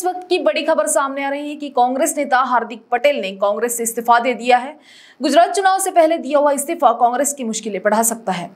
इस वक्त की बड़ी खबर सामने आ रही है कि कांग्रेस नेता हार्दिक पटेल ने कांग्रेस से इस्तीफा दे दिया है गुजरात चुनाव से पहले दिया हुआ इस्तीफा कांग्रेस की मुश्किलें बढ़ा सकता है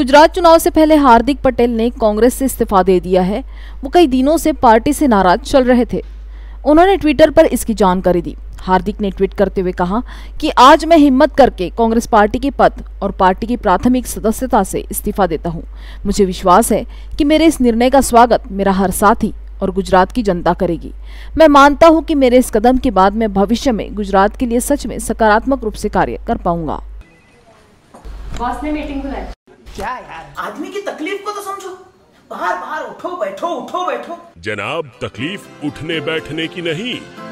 गुजरात चुनाव से पहले हार्दिक पटेल ने कांग्रेस से इस्तीफा दे दिया है वो कई दिनों से पार्टी से नाराज चल रहे थे उन्होंने ट्विटर पर इसकी जानकारी दी हार्दिक ने ट्वीट करते हुए कहा कि आज मैं हिम्मत करके कांग्रेस पार्टी के पद और पार्टी की प्राथमिक सदस्यता से इस्तीफा देता हूं। मुझे विश्वास है कि मेरे इस निर्णय का स्वागत मेरा हर साथी और गुजरात की जनता करेगी मैं मानता हूं कि मेरे इस कदम के बाद मैं भविष्य में गुजरात के लिए सच में सकारात्मक रूप से कार्य कर पाऊंगा बॉस ने मीटिंग क्या यार आदमी की तकलीफ को तो समझो बाहर बाहर उठो बैठो उठो बैठो जनाब तकलीफ उठने बैठने की नहीं